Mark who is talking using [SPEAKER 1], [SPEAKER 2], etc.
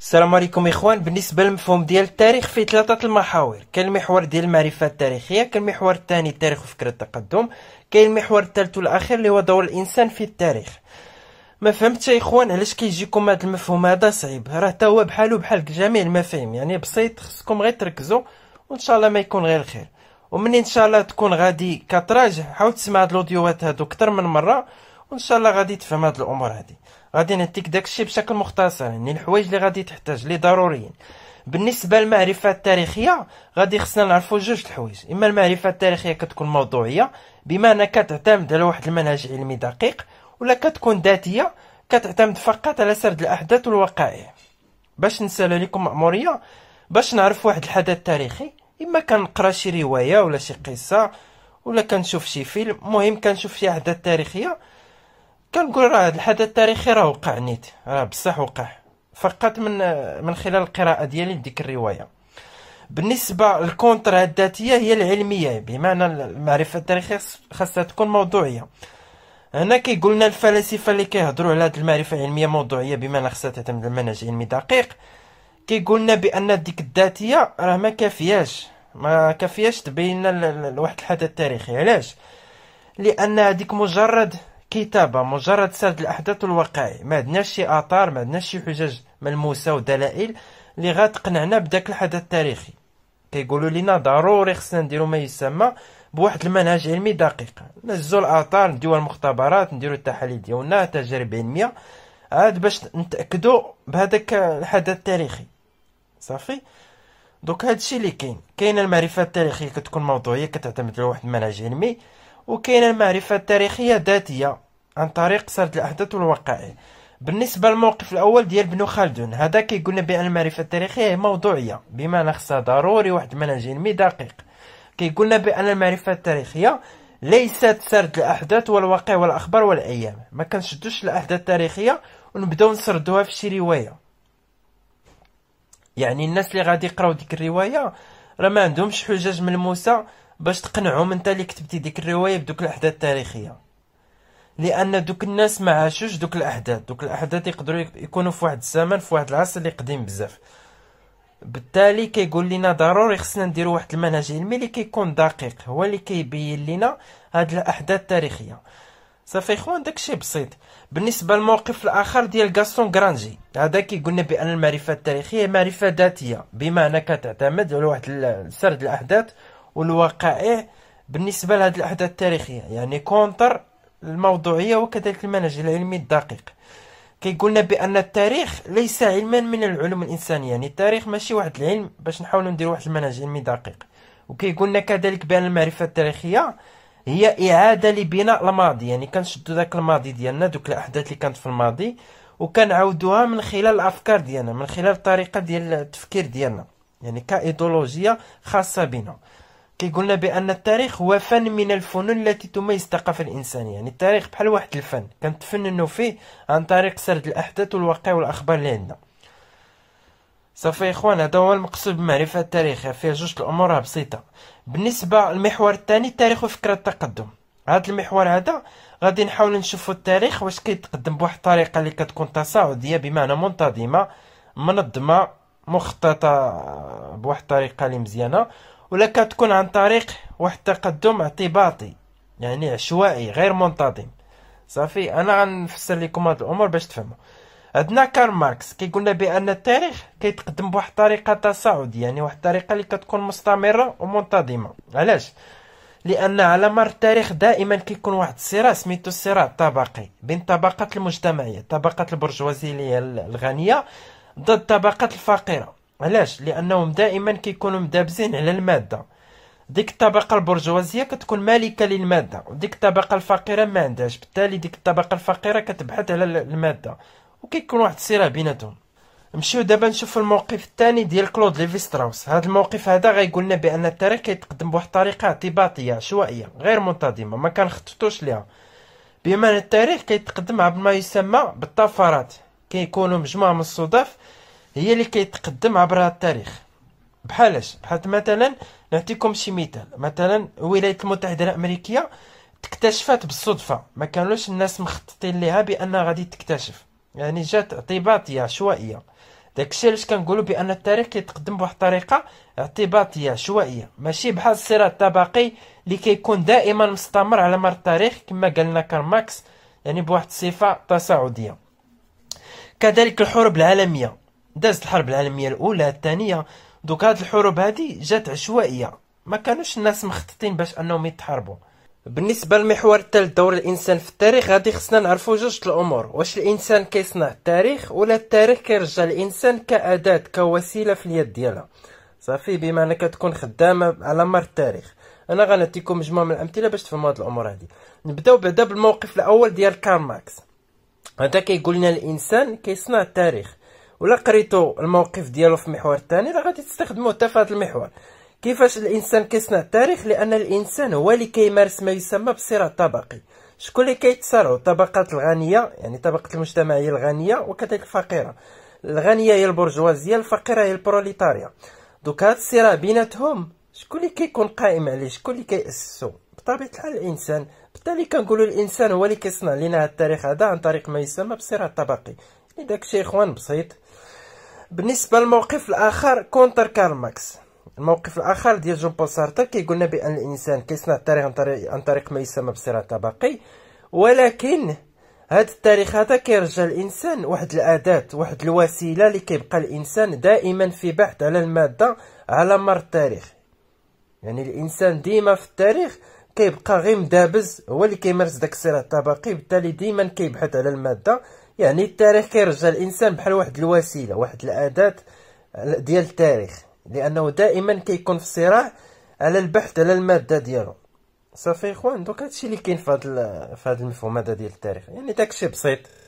[SPEAKER 1] السلام عليكم اخوان بالنسبه للمفهوم ديال التاريخ فيه ثلاثه المحاور كاين المحور ديال المعرفه التاريخيه كاين المحور الثاني التاريخ وفكره التقدم كاين المحور الثالث والاخير اللي هو دور الانسان في التاريخ ما فهمتش يا اخوان علاش كيجيكم هذا المفهوم هذا صعيب راه حتى هو بحالو بحال جميع المفاهيم يعني بسيط خصكم غير تركزوا وان شاء الله ما يكون غير الخير ومنين ان شاء الله تكون غادي كتراجع حاول تسمع هاد الاوديوات هادو اكثر من مره وان شاء الله غادي تفهم هاد الامور هادي غادي نعطيك داكشي بشكل مختصر يعني الحوايج اللي غادي تحتاج اللي ضروريين بالنسبه للمعرفه التاريخيه غادي خصنا نعرفوا جوج الحوايج اما المعرفه التاريخيه كتكون موضوعيه بما انها كتعتمد على واحد المنهج علمي دقيق ولا كتكون ذاتيه كتعتمد فقط على سرد الاحداث والوقائع باش نسال لكم مأمورية باش نعرف واحد الحدث تاريخي اما كنقرا شي روايه ولا شي قصه ولا كنشوف شي فيلم مهم كنشوف شي احداث تاريخيه كنقول راه هذا الحدث التاريخي راه وقع نيت راه بصح وقع فقط من من خلال القراءه ديالي لديك الروايه بالنسبه للكونتر الذاتيه هي العلميه بمعنى المعرفه التاريخيه خاصها تكون موضوعيه هنا كيقول لنا الفلاسفه اللي كيهضروا على هذه المعرفه العلميه موضوعيه بمعنى خاصها تعتمد على منهج علمي دقيق كيقول لنا بان ديك الذاتيه راه ما كافياش ما كافياش تبين لنا واحد الحدث التاريخي علاش لان هذيك مجرد كتابة مجرد سرد الأحداث الواقعي ما عندناش شي آثار ما عندناش شي حجج ملموسة ودلائل اللي غتقنعنا بداك الحدث التاريخي كيقولوا لنا ضروري خصنا نديرو ما يسمى بواحد المنهج علمي دقيق نزلوا الآثار نديروا المختبرات نديرو التحاليل ديالنا تجارب علمية عاد باش نتأكدو بهذاك الحدث التاريخي صافي دوك هادشي اللي كاين كاين المعرفة التاريخية كتكون موضوعية كتعتمد على واحد المنهج علمي وكاين المعرفة التاريخية الذاتية عن طريق سرد الأحداث والوقائع بالنسبة للموقف الأول ديال بنو خلدون هذا كيقولنا بأن المعرفة التاريخية هي موضوعية بمعنى خصها ضروري واحد المنهج علمي دقيق كيقولنا بأن المعرفة التاريخية ليست سرد الأحداث والواقع والأخبار والأيام ما كنشدوش الأحداث التاريخية ونبداو نسردوها في شي رواية يعني الناس اللي غادي يقراو ديك الرواية راه ما عندهمش حجج ملموسة باش تقنعهم انت اللي كتبتي ديك الروايه بدوك الاحداث التاريخيه لان دوك الناس ما عاشوش دوك الاحداث دوك الاحداث يقدروا يكونوا في واحد الزمن في واحد العصر اللي قديم بزاف بالتالي كيقول لنا ضروري خصنا نديرو واحد المنهج علمي اللي كيكون دقيق هو اللي كيبين لنا هاد الاحداث التاريخيه صافي اخوان داكشي بسيط بالنسبه للموقف الاخر ديال غاستون غرانجي هذا كيقولنا بان المعرفه التاريخيه معرفه ذاتيه بمعنى كتعتمد على واحد سرد الاحداث والوقائع بالنسبة لهذه الأحداث التاريخية يعني كونتر الموضوعية وكذلك المنهج العلمي الدقيق كيقولنا بأن التاريخ ليس علما من العلوم الإنسانية يعني التاريخ ماشي واحد العلم باش نحاولوا نديروا واحد المنهج علمي دقيق وكيقولنا كذلك بأن المعرفة التاريخية هي إعادة لبناء الماضي يعني كنشدو داك الماضي ديالنا دوك الأحداث اللي كانت في الماضي وكنعاودوها من خلال الافكار ديالنا من خلال الطريقه ديال التفكير ديالنا يعني كايديولوجيا خاصه بنا كيقولنا بان التاريخ هو فن من الفنون التي تميز الثقافه الانسانيه يعني التاريخ بحال واحد الفن كنتفننوا فيه عن طريق سرد الاحداث والواقع والاخبار اللي عندنا صافي اخوان هذا هو المقصود بمعرفه التاريخ فيها جوج الامور بسيطه بالنسبه للمحور الثاني التاريخ وفكره التقدم هذا المحور هذا غادي نحاول نشوفوا التاريخ واش كيتقدم بواحد الطريقه اللي كتكون تصاعديه بمعنى منتظمه منظمه مخططه آه، بواحد الطريقه اللي مزيانه ولا كتكون عن طريق واحد التقدم اعتباطي يعني عشوائي غير منتظم صافي انا غنفسر لكم هاد الامور باش تفهموا عندنا كارل ماركس كيقولنا بان التاريخ كيتقدم بواحد الطريقه تصاعديه يعني واحد الطريقه اللي كتكون مستمره ومنتظمه علاش لان على مر التاريخ دائما كيكون واحد الصراع سميتو الصراع الطبقي بين طبقات المجتمعيه طبقه البرجوازيه الغنيه ضد طبقه الفقيره علاش لانهم دائما كيكونوا مدابزين على الماده ديك الطبقه البرجوازيه كتكون مالكه للماده وديك الطبقه الفقيره ما عندهاش بالتالي ديك الطبقه الفقيره كتبحث على الماده وكيكون واحد الصراع بيناتهم نمشيو دابا نشوفوا الموقف الثاني ديال كلود ليفي ستراوس هذا الموقف هذا غيقول لنا بان التاريخ كيتقدم بواحد الطريقه اعتباطيه عشوائيه غير منتظمه ما كنخططوش ليها بما ان التاريخ كيتقدم عبر ما يسمى بالطفرات كيكونوا مجموعه من الصدف هي اللي كيتقدم عبر التاريخ بحالاش بحال مثلا نعطيكم شي مثال مثلا الولايات المتحده الامريكيه تكتشفت بالصدفه ما كانوش الناس مخططين ليها بان غادي تكتشف يعني جات اعتباطيه عشوائيه داكشي علاش كنقولوا بان التاريخ كيتقدم بواحد الطريقه اعتباطيه عشوائيه ماشي بحال الصراع الطبقي اللي كيكون دائما مستمر على مر التاريخ كما قالنا كارل ماركس يعني بواحد الصفه تصاعديه كذلك الحروب العالميه دازت الحرب العالميه الاولى الثانيه دوك هاد الحروب هادي جات عشوائيه ما كانوش الناس مخططين باش انهم يتحاربوا بالنسبه للمحور الثالث دور الانسان في التاريخ غادي خصنا نعرفوا جوج الامور واش الانسان كيصنع التاريخ ولا التاريخ كيرجع الانسان كاداه كوسيله في اليد ديالها صافي بما انك تكون خدامه على مر التاريخ انا غنعطيكم مجموعه من الامثله باش تفهموا هاد الامور هادي نبداو بعدا بالموقف الاول ديال كارل ماركس هذا كيقول لنا الانسان كيصنع التاريخ ولا قريتو الموقف ديالو في المحور الثاني راه غادي تستخدموه حتى في هذا المحور كيفاش الانسان كيصنع التاريخ لان الانسان هو اللي كيمارس ما يسمى بالصراع الطبقي شكون اللي كيتصارعوا الطبقات الغنيه يعني طبقه المجتمع هي الغنيه وكذلك الفقيره الغنيه هي البرجوازيه الفقيره هي البروليتاريا دوك هاد الصراع بيناتهم شكون اللي كيكون قائم عليه شكون اللي كيأسسو بطبيعه الحال الانسان بالتالي كنقولوا الانسان هو اللي كيصنع لنا التاريخ هذا عن طريق ما يسمى بالصراع الطبقي داكشي اخوان بسيط بالنسبه للموقف الاخر كونتر كارل ماكس الموقف الاخر ديال جون بول سارتر كيقول لنا بان الانسان كيصنع التاريخ عن طريق عن طريق ما يسمى بالصراع الطبقي ولكن هذا التاريخ هذا كيرجع الانسان واحد الاداه واحد الوسيله اللي كيبقى الانسان دائما في بحث على الماده على مر التاريخ يعني الانسان ديما في التاريخ كيبقى غير مدابز هو اللي كيمارس داك الصراع الطبقي بالتالي ديما كيبحث على الماده يعني التاريخ كيرجع الانسان بحال واحد الوسيله واحد الاداه ديال التاريخ لانه دائما كيكون في صراع على البحث على الماده ديالو صافي اخوان دوك هادشي اللي كاين في هذا المفهوم هذا ديال التاريخ يعني داكشي بسيط